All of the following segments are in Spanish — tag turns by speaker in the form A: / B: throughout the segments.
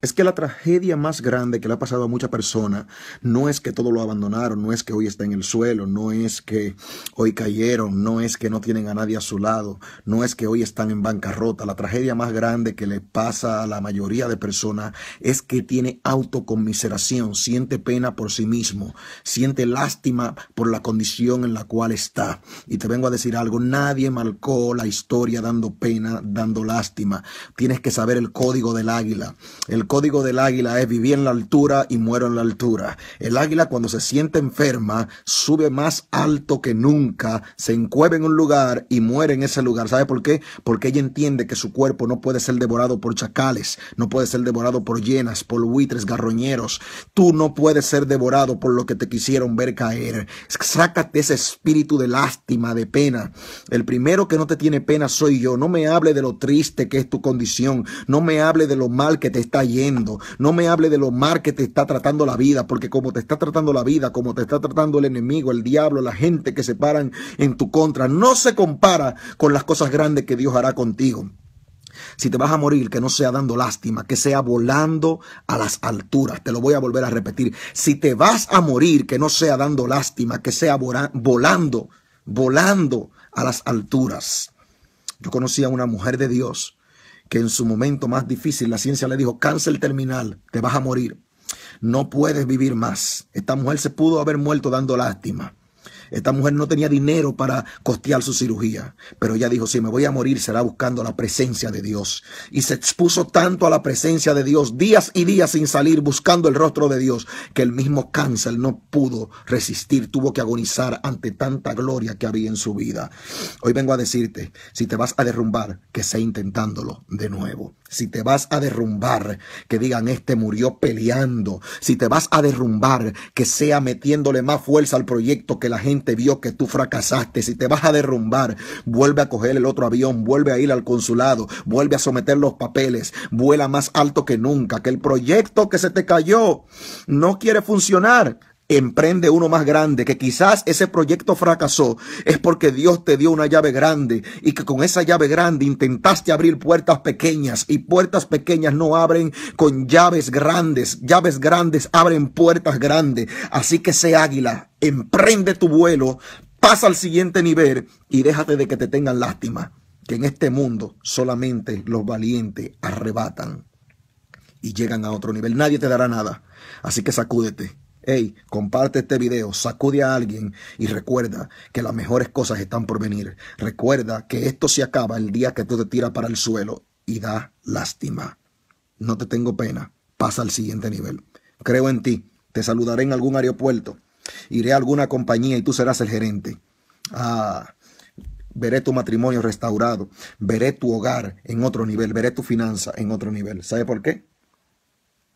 A: Es que la tragedia más grande que le ha pasado a mucha persona no es que todo lo abandonaron, no es que hoy está en el suelo, no es que hoy cayeron, no es que no tienen a nadie a su lado, no es que hoy están en bancarrota. La tragedia más grande que le pasa a la mayoría de personas es que tiene autocomiseración, siente pena por sí mismo, siente lástima por la condición en la cual está. Y te vengo a decir algo, nadie marcó la historia dando pena, dando lástima. Tienes que saber el código del águila. El código del águila es vivir en la altura y muero en la altura. El águila cuando se siente enferma sube más alto que nunca, se encueve en un lugar y muere en ese lugar. ¿Sabe por qué? Porque ella entiende que su cuerpo no puede ser devorado por chacales, no puede ser devorado por llenas, por buitres, garroñeros. Tú no puedes ser devorado por lo que te quisieron ver caer. Sácate ese espíritu de lástima, de pena. El primero que no te tiene pena soy yo. No me hable de lo triste que es tu condición. No me hable de lo mal que te está yendo no me hable de lo mal que te está tratando la vida, porque como te está tratando la vida, como te está tratando el enemigo, el diablo, la gente que se paran en tu contra, no se compara con las cosas grandes que Dios hará contigo. Si te vas a morir, que no sea dando lástima, que sea volando a las alturas. Te lo voy a volver a repetir. Si te vas a morir, que no sea dando lástima, que sea volando, volando a las alturas. Yo conocí a una mujer de Dios que en su momento más difícil la ciencia le dijo, cáncer terminal, te vas a morir, no puedes vivir más. Esta mujer se pudo haber muerto dando lástima. Esta mujer no tenía dinero para costear su cirugía, pero ella dijo, si me voy a morir será buscando la presencia de Dios. Y se expuso tanto a la presencia de Dios, días y días sin salir, buscando el rostro de Dios, que el mismo cáncer no pudo resistir, tuvo que agonizar ante tanta gloria que había en su vida. Hoy vengo a decirte, si te vas a derrumbar, que sea intentándolo de nuevo. Si te vas a derrumbar, que digan, este murió peleando. Si te vas a derrumbar, que sea metiéndole más fuerza al proyecto que la gente vio que tú fracasaste, si te vas a derrumbar, vuelve a coger el otro avión, vuelve a ir al consulado, vuelve a someter los papeles, vuela más alto que nunca, que el proyecto que se te cayó no quiere funcionar, Emprende uno más grande, que quizás ese proyecto fracasó, es porque Dios te dio una llave grande y que con esa llave grande intentaste abrir puertas pequeñas y puertas pequeñas no abren con llaves grandes, llaves grandes abren puertas grandes. Así que sé águila, emprende tu vuelo, pasa al siguiente nivel y déjate de que te tengan lástima, que en este mundo solamente los valientes arrebatan y llegan a otro nivel. Nadie te dará nada. Así que sacúdete Hey, comparte este video, sacude a alguien y recuerda que las mejores cosas están por venir. Recuerda que esto se acaba el día que tú te tiras para el suelo y da lástima. No te tengo pena, pasa al siguiente nivel. Creo en ti, te saludaré en algún aeropuerto, iré a alguna compañía y tú serás el gerente. Ah, veré tu matrimonio restaurado, veré tu hogar en otro nivel, veré tu finanza en otro nivel. ¿Sabe por qué?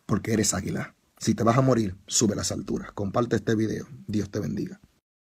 A: Porque eres águila. Si te vas a morir, sube las alturas. Comparte este video. Dios te bendiga.